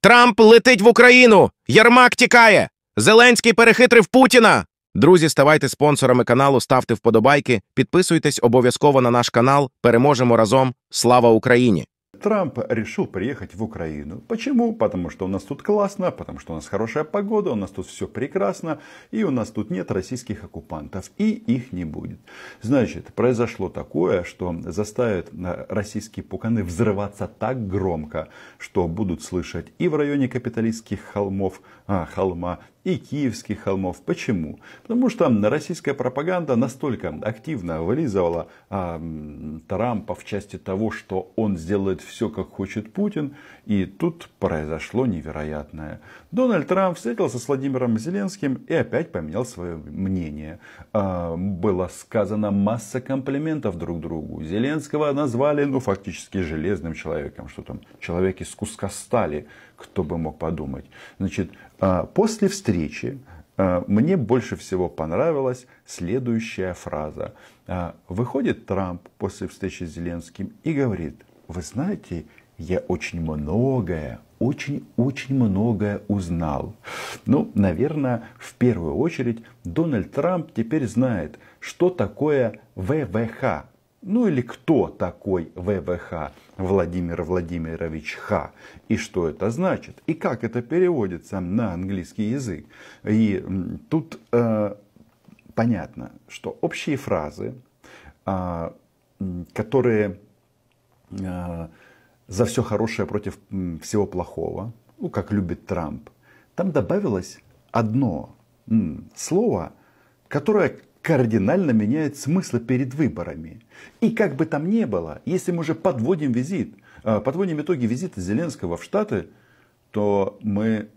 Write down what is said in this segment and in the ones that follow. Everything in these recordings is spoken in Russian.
Трамп летить в Україну! Ярмак тікає! Зеленський перехитрив Путіна! Друзі, ставайте спонсорами каналу, ставте вподобайки, підписуйтесь обов'язково на наш канал. Переможемо разом! Слава Україні! Трамп решил приехать в Украину. Почему? Потому что у нас тут классно, потому что у нас хорошая погода, у нас тут все прекрасно, и у нас тут нет российских оккупантов, и их не будет. Значит, произошло такое, что заставит э, российские пуканы взрываться так громко, что будут слышать и в районе капиталистских холмов, а, холма, и Киевских холмов. Почему? Потому что российская пропаганда настолько активно вылизывала а, Трампа в части того, что он сделает все, как хочет Путин. И тут произошло невероятное. Дональд Трамп встретился с Владимиром Зеленским и опять поменял свое мнение. А, было сказано масса комплиментов друг другу. Зеленского назвали, ну, фактически железным человеком, что там, человек из куска стали, кто бы мог подумать. Значит, а, после встречи а, мне больше всего понравилась следующая фраза. Выходит Трамп после встречи с Зеленским и говорит, вы знаете, я очень многое, очень-очень многое узнал. Ну, наверное, в первую очередь Дональд Трамп теперь знает, что такое ВВХ. Ну или кто такой ВВХ Владимир Владимирович Х. И что это значит? И как это переводится на английский язык? И тут э, понятно, что общие фразы, э, которые... Э, за все хорошее против всего плохого, ну, как любит Трамп, там добавилось одно слово, которое кардинально меняет смысл перед выборами. И как бы там ни было, если мы уже подводим визит, э, подводим итоги визита Зеленского в Штаты, то мы,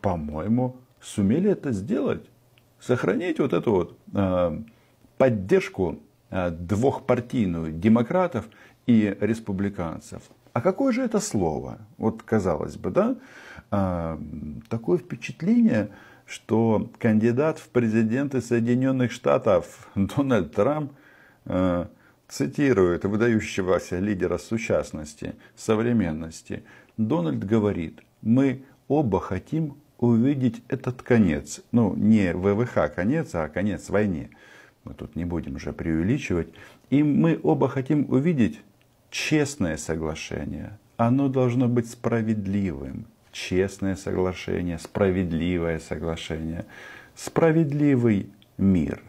по-моему, сумели это сделать. Сохранить вот эту вот э, поддержку э, двухпартийную демократов и республиканцев. А какое же это слово? Вот казалось бы, да? А, такое впечатление, что кандидат в президенты Соединенных Штатов Дональд Трамп э, цитирует выдающегося лидера сучасности, современности. Дональд говорит, мы оба хотим увидеть этот конец. Ну, не ВВХ конец, а конец войне. Мы тут не будем же преувеличивать. И мы оба хотим увидеть Честное соглашение, оно должно быть справедливым. Честное соглашение, справедливое соглашение, справедливый мир.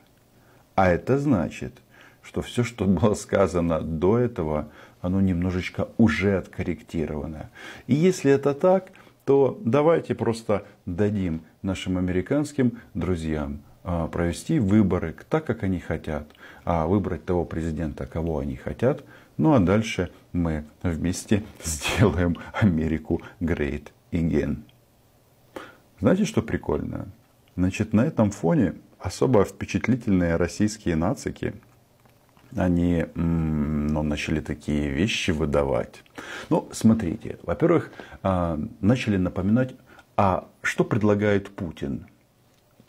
А это значит, что все, что было сказано до этого, оно немножечко уже откорректировано. И если это так, то давайте просто дадим нашим американским друзьям а, провести выборы так, как они хотят, а выбрать того президента, кого они хотят – ну а дальше мы вместе сделаем Америку great again. Знаете, что прикольно? Значит, на этом фоне особо впечатлительные российские нацики, они ну, начали такие вещи выдавать. Ну, смотрите, во-первых, а, начали напоминать, а что предлагает Путин?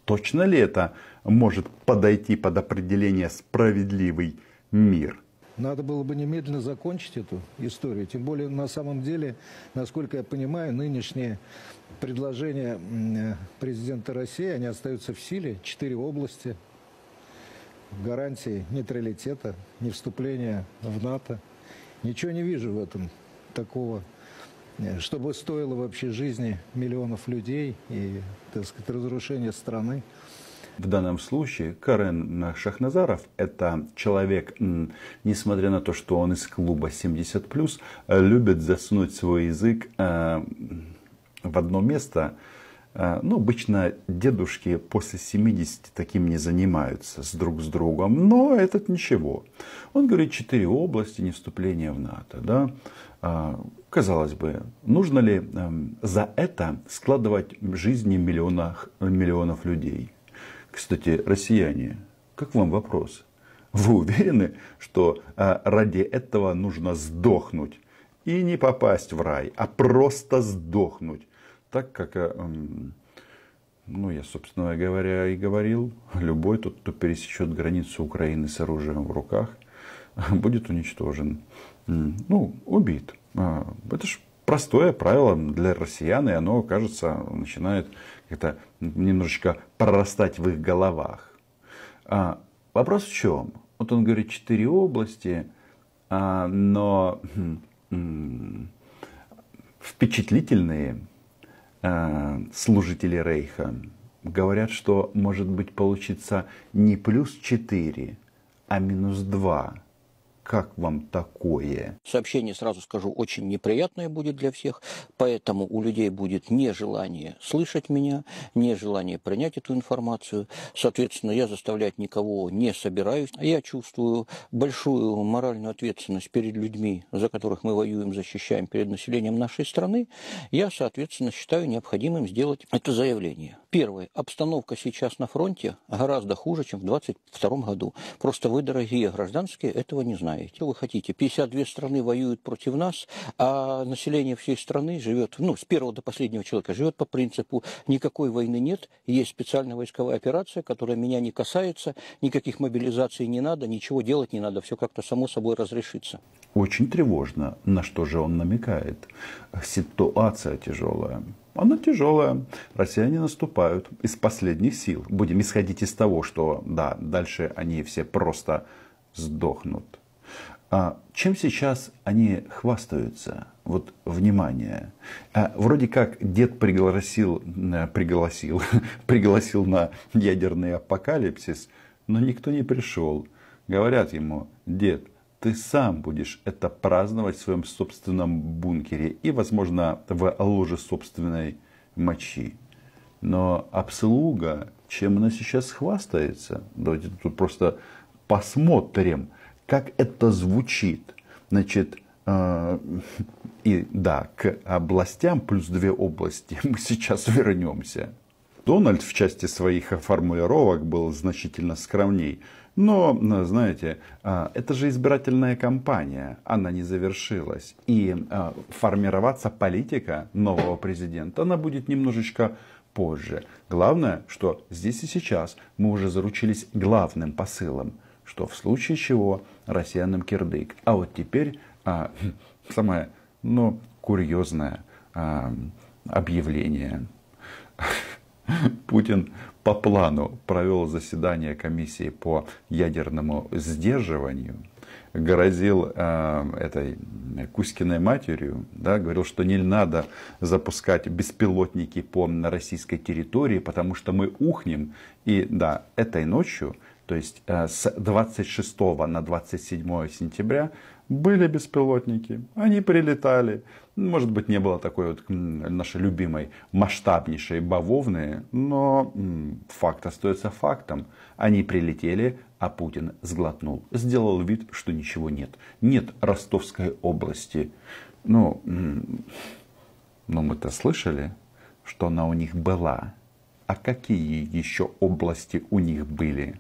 Точно ли это может подойти под определение справедливый мир? Надо было бы немедленно закончить эту историю. Тем более, на самом деле, насколько я понимаю, нынешние предложения э, президента России, они остаются в силе. Четыре области гарантии нейтралитета, не вступления в НАТО. Ничего не вижу в этом такого, э, чтобы стоило вообще жизни миллионов людей и, так сказать, разрушение страны. В данном случае Карен Шахназаров это человек, несмотря на то, что он из клуба 70+, э, любит засунуть свой язык э, в одно место, э, ну, обычно дедушки после 70 таким не занимаются с друг с другом, но этот ничего. Он говорит, четыре области не вступления в НАТО. Да? Казалось бы, нужно ли эм, за это складывать жизни миллионов, миллионов людей? Кстати, россияне, как вам вопрос? Вы уверены, что а, ради этого нужно сдохнуть? И не попасть в рай, а просто сдохнуть. Так как, а, ну я, собственно говоря, и говорил, любой тот, кто пересечет границу Украины с оружием в руках, будет уничтожен. Ну, убит. А, это ж простое правило для россиян, и оно, кажется, начинает как-то немножечко прорастать в их головах. А, вопрос в чем? Вот он говорит четыре области, а, но хм, впечатлительные а, служители Рейха говорят, что может быть получится не плюс четыре, а минус два. Как вам такое? Сообщение, сразу скажу, очень неприятное будет для всех, поэтому у людей будет нежелание слышать меня, нежелание принять эту информацию. Соответственно, я заставлять никого не собираюсь. Я чувствую большую моральную ответственность перед людьми, за которых мы воюем, защищаем, перед населением нашей страны. Я, соответственно, считаю необходимым сделать это заявление. Первое. Обстановка сейчас на фронте гораздо хуже, чем в 2022 году. Просто вы, дорогие гражданские, этого не знаете. Дунае. вы хотите? 52 страны воюют против нас, а население всей страны живет, ну, с первого до последнего человека живет по принципу «никакой войны нет, есть специальная войсковая операция, которая меня не касается, никаких мобилизаций не надо, ничего делать не надо, все как-то само собой разрешится». Очень тревожно, на что же он намекает. Ситуация тяжелая. Она тяжелая. Россияне наступают из последних сил. Будем исходить из того, что да, дальше они все просто сдохнут. А чем сейчас они хвастаются? Вот внимание. А, вроде как дед пригласил, э, пригласил, пригласил на ядерный апокалипсис, но никто не пришел. Говорят ему, дед, ты сам будешь это праздновать в своем собственном бункере и, возможно, в ложе собственной мочи. Но обслуга, чем она сейчас хвастается, давайте тут просто посмотрим – как это звучит. Значит, э, и да, к областям плюс две области мы сейчас вернемся. Дональд в части своих формулировок был значительно скромней. Но, э, знаете, э, это же избирательная кампания, она не завершилась. И э, формироваться политика нового президента, она будет немножечко позже. Главное, что здесь и сейчас мы уже заручились главным посылом – что в случае чего россиянам кирдык. А вот теперь а, самое, ну, курьезное а, объявление. Путин по плану провел заседание комиссии по ядерному сдерживанию, грозил э, этой Кузькиной матерью, да, говорил, что не надо запускать беспилотники по российской территории, потому что мы ухнем. И да, этой ночью то есть э, с 26 на 27 сентября были беспилотники, они прилетали. Может быть, не было такой вот нашей любимой масштабнейшей бавовны, но факт остается фактом. Они прилетели, а Путин сглотнул. Сделал вид, что ничего нет. Нет Ростовской области. Ну, ну мы-то слышали, что она у них была. А какие еще области у них были?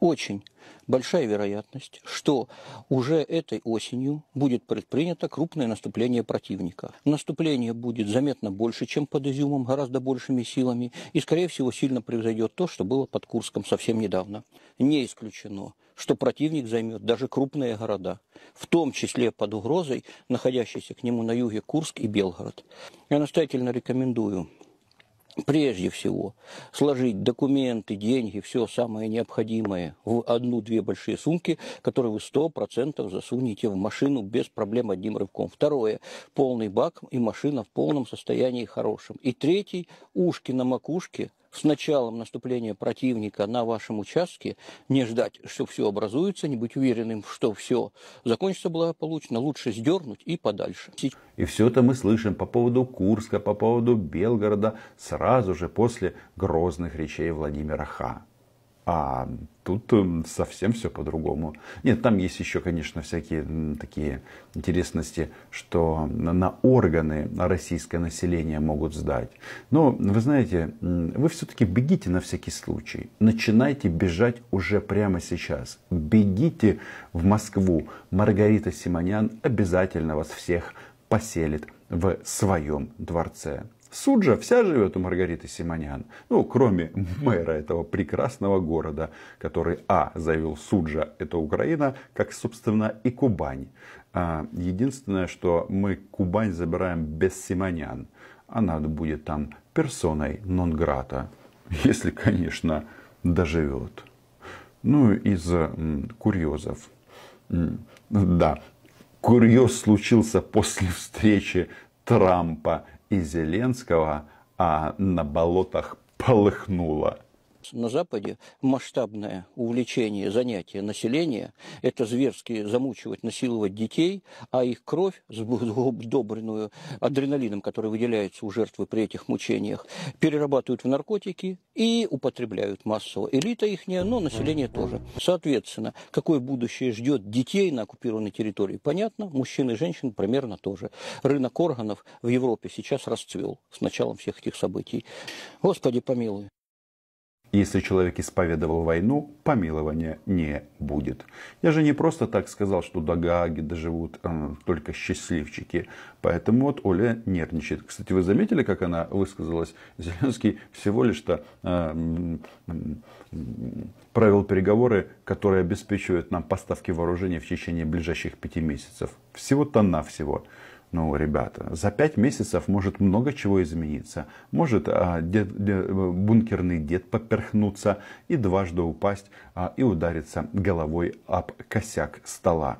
очень большая вероятность, что уже этой осенью будет предпринято крупное наступление противника. Наступление будет заметно больше, чем под Изюмом, гораздо большими силами, и, скорее всего, сильно превзойдет то, что было под Курском совсем недавно. Не исключено, что противник займет даже крупные города, в том числе под угрозой, находящиеся к нему на юге Курск и Белгород. Я настоятельно рекомендую прежде всего сложить документы, деньги, все самое необходимое в одну-две большие сумки, которые вы 100% засунете в машину без проблем одним рывком. Второе, полный бак и машина в полном состоянии хорошем. И третий, ушки на макушке, с началом наступления противника на вашем участке, не ждать, что все образуется, не быть уверенным, что все закончится благополучно, лучше сдернуть и подальше. И все это мы слышим по поводу Курска, по поводу Белгорода, сразу же после грозных речей Владимира Ха. А тут эм, совсем все по-другому. Нет, там есть еще, конечно, всякие такие интересности, что на органы российское население могут сдать. Но, вы знаете, вы все-таки бегите на всякий случай. Начинайте бежать уже прямо сейчас. Бегите в Москву. Маргарита Симонян обязательно вас всех поселит в своем дворце. Суджа вся живет у Маргариты Симонян. Ну, кроме мэра этого прекрасного города, который, а, заявил Суджа, это Украина, как, собственно, и Кубань. А, единственное, что мы Кубань забираем без Симонян. Она а будет там персоной нон-грата, если, конечно, доживет. Ну, из м, курьезов. М, да, курьез случился после встречи Трампа и Зеленского а на болотах полыхнуло на Западе масштабное увлечение, занятие населения – это зверски замучивать, насиловать детей, а их кровь, добренную адреналином, который выделяется у жертвы при этих мучениях, перерабатывают в наркотики и употребляют массово. Элита их не, но население тоже. Соответственно, какое будущее ждет детей на оккупированной территории, понятно. Мужчин и женщин примерно тоже. Рынок органов в Европе сейчас расцвел с началом всех этих событий. Господи помилуй. Если человек исповедовал войну, помилования не будет. Я же не просто так сказал, что до Гааги доживут э, только счастливчики. Поэтому вот Оля нервничает. Кстати, вы заметили, как она высказалась? Зеленский всего лишь-то э, э, провел переговоры, которые обеспечивают нам поставки вооружения в течение ближайших пяти месяцев. Всего-то навсего. всего ну, ребята, за пять месяцев может много чего измениться. Может а, дед, де, э, бункерный дед поперхнуться и дважды упасть а, и удариться головой об косяк стола.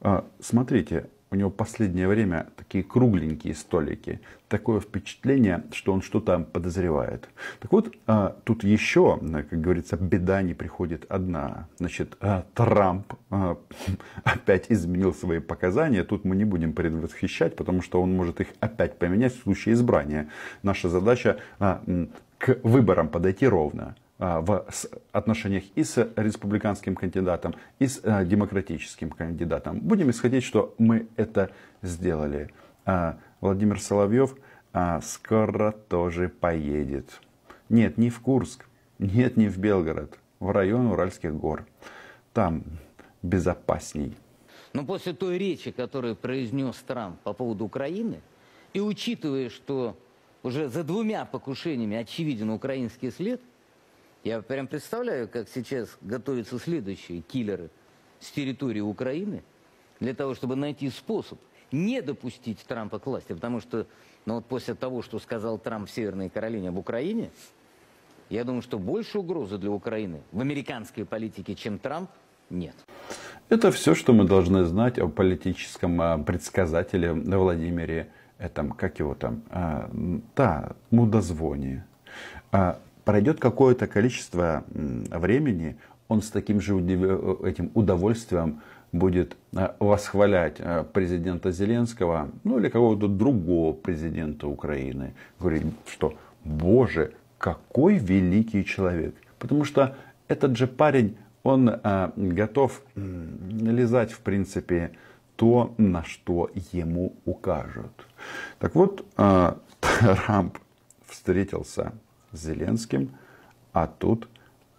А, смотрите, у него последнее время такие кругленькие столики. Такое впечатление, что он что-то подозревает. Так вот, а, тут еще, как говорится, беда не приходит одна. Значит, а, Трамп а, опять изменил свои показания. Тут мы не будем предвосхищать, потому что он может их опять поменять в случае избрания. Наша задача к выборам подойти ровно. А, в отношениях и с республиканским кандидатом, и с а, демократическим кандидатом. Будем исходить, что мы это сделали. А, Владимир Соловьев скоро тоже поедет. Нет, не в Курск, нет, не в Белгород, в район Уральских гор. Там безопасней. Но после той речи, которую произнес Трамп по поводу Украины, и учитывая, что уже за двумя покушениями очевиден украинский след – я прям представляю, как сейчас готовятся следующие киллеры с территории Украины для того, чтобы найти способ не допустить Трампа к власти. Потому что ну, вот после того, что сказал Трамп в Северной Каролине об Украине, я думаю, что больше угрозы для Украины в американской политике, чем Трамп, нет. Это все, что мы должны знать о политическом а, предсказателе Владимире, этом, как его там, а, да, мудозвоне. А, пройдет какое-то количество времени, он с таким же э, этим удовольствием будет э, восхвалять э, президента Зеленского, ну или какого-то другого президента Украины. Говорить, что, боже, какой великий человек. Потому что этот же парень, он а, готов лизать, в принципе, то, на что ему укажут. Так вот, а, Трамп встретился Зеленским, а тут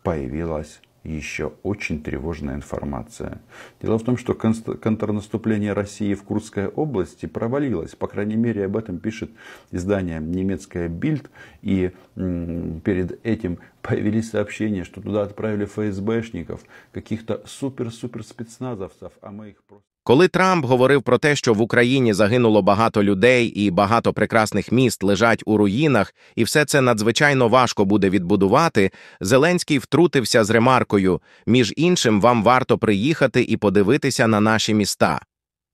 появилась еще очень тревожная информация. Дело в том, что контрнаступление России в Курской области провалилось. По крайней мере, об этом пишет издание немецкое Bild. И перед этим появились сообщения, что туда отправили ФСБшников, каких-то супер-супер спецназовцев, а мы их просто... Коли Трамп говорив про те, що в Україні загинуло багато людей і багато прекрасних міст лежать у руїнах, і все це надзвичайно важко буде відбудувати, Зеленський втрутився з ремаркою між іншим, вам варто приїхати і подивитися на наші міста.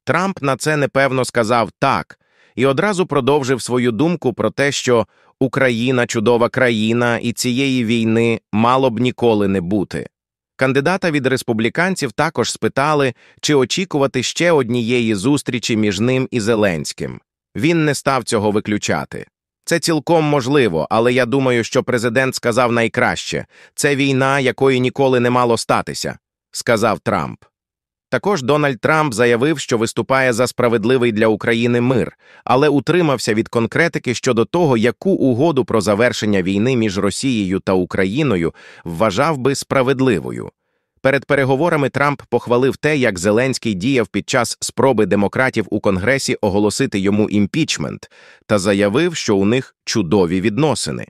Трамп на це непевно сказав так і одразу продовжив свою думку про те, що Україна чудова країна, і цієї війни мало б ніколи не бути. Кандидата від республіканців також спитали, чи очікувати ще однієї зустрічі між ним і Зеленським. Він не став цього виключати. Це цілком можливо, але я думаю, що президент сказав найкраще це війна, якої ніколи не мало статися, сказав Трамп. Також Дональд Трамп заявив, що виступає за справедливий для України мир, але утримався від конкретики щодо того, яку угоду про завершення війни між Росією та Україною вважав би справедливою. Перед переговорами Трамп похвалив те, як Зеленський діяв під час спроби демократів у Конгресі оголосити йому імпічмент, та заявив, що у них чудові відносини.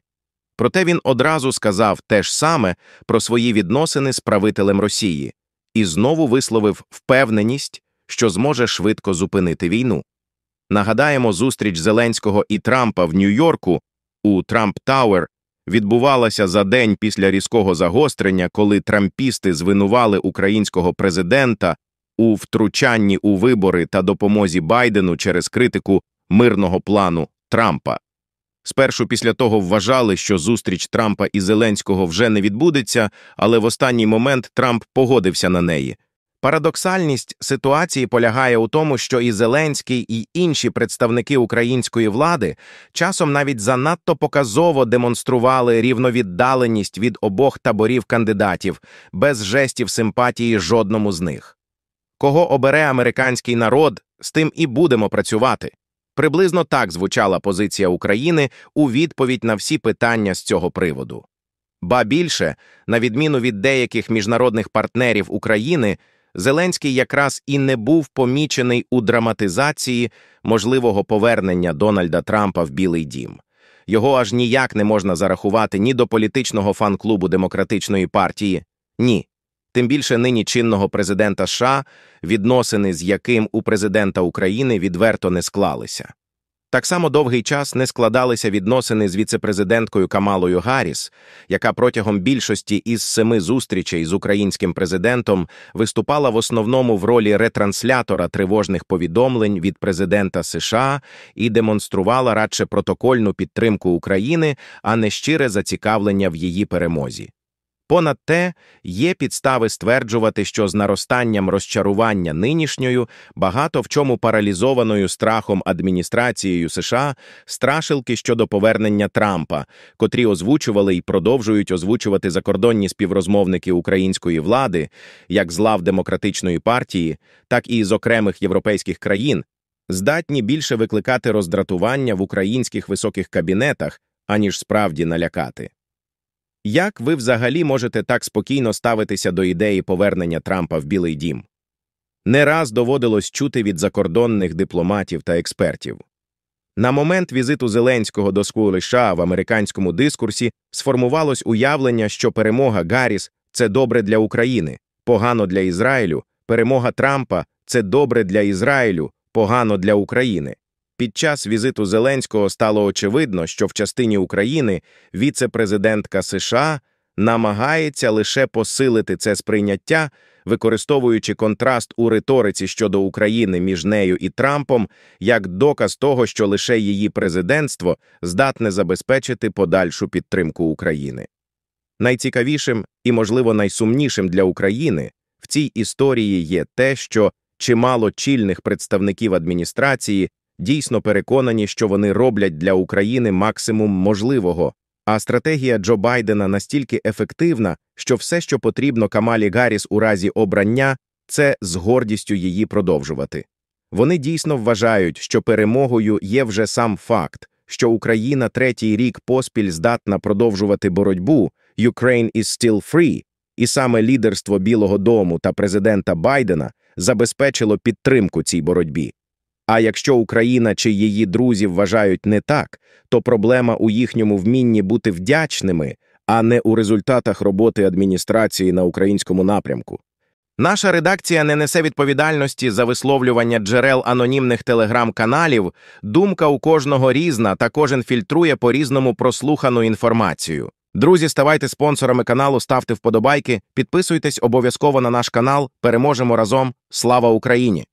Проте він одразу сказав те ж саме про свої відносини з правителем Росії і знову висловив впевненість, що зможе швидко зупинити війну. Нагадаємо, зустріч Зеленського і Трампа в Нью-Йорку у Трамп Тауер відбувалася за день після різкого загострення, коли трампісти звинували українського президента у втручанні у вибори та допомозі Байдену через критику мирного плану Трампа. Спершу після того вважали, що зустріч Трампа і Зеленського вже не відбудеться, але в останній момент Трамп погодився на неї. Парадоксальність ситуації полягає у тому, що і Зеленський, і інші представники української влади часом навіть занадто показово демонстрували рівновіддаленість від обох таборів кандидатів, без жестів симпатії жодному з них. Кого обере американський народ, з тим і будемо працювати. Приблизно так звучала позиція України у відповідь на всі питання з цього приводу. Ба більше, на відміну від деяких міжнародних партнерів України, Зеленський якраз і не був помічений у драматизації можливого повернення Дональда Трампа в Білий Дім. Його аж ніяк не можна зарахувати ні до політичного фан-клубу демократичної партії, ні, Тим більше нині чинного президента США, відносини з яким у президента України відверто не склалися. Так само довгий час не складалися відносини з віцепрезиденткою Камалою Гарріс, яка протягом більшості із семи зустрічей з українським президентом виступала в основному в ролі ретранслятора тривожних повідомлень від президента США і демонструвала радше протокольну підтримку України, а не щире зацікавлення в її перемозі. Понад те, є підстави стверджувати, що з наростанням розчарування нинішньою, багато в чому паралізованою страхом адміністрацією США страшилки щодо повернення Трампа, котрі озвучували і продовжують озвучувати закордонні співрозмовники української влади, як з лав демократичної партії, так і з окремих європейських країн, здатні більше викликати роздратування в українських високих кабінетах, аніж справді налякати. Як ви взагалі можете так спокійно ставитися до ідеї повернення Трампа в Білий дім? Не раз доводилось чути від закордонних дипломатів та експертів. На момент візиту Зеленського до скули Скулиша в американському дискурсі сформувалось уявлення, що перемога Гарріс це добре для України, погано для Ізраїлю, перемога Трампа це добре для Ізраїлю, погано для України. Під час візиту Зеленського стало очевидно, що в частині України віце-президентка США намагається лише посилити це сприйняття, використовуючи контраст у риториці щодо України між нею і Трампом як доказ того, що лише її президентство здатне забезпечити подальшу підтримку України. Найцікавішим і, можливо, найсумнішим для України в цій історії є те, що чимало чільних представників адміністрації дійсно переконані, що вони роблять для України максимум можливого. А стратегія Джо Байдена настільки ефективна, що все, що потрібно Камалі Гарріс у разі обрання, це з гордістю її продовжувати. Вони дійсно вважають, що перемогою є вже сам факт, що Україна третій рік поспіль здатна продовжувати боротьбу «Ukraine is still free», і саме лідерство Білого Дому та президента Байдена забезпечило підтримку цій боротьбі. А якщо Україна чи її друзі вважають не так, то проблема у їхньому вмінні бути вдячними, а не у результатах роботи адміністрації на українському напрямку. Наша редакція не несе відповідальності за висловлювання джерел анонімних телеграм-каналів, думка у кожного різна та кожен фільтрує по різному прослухану інформацію. Друзі, ставайте спонсорами каналу, ставте вподобайки, підписуйтесь обов'язково на наш канал. Переможемо разом. Слава Україні!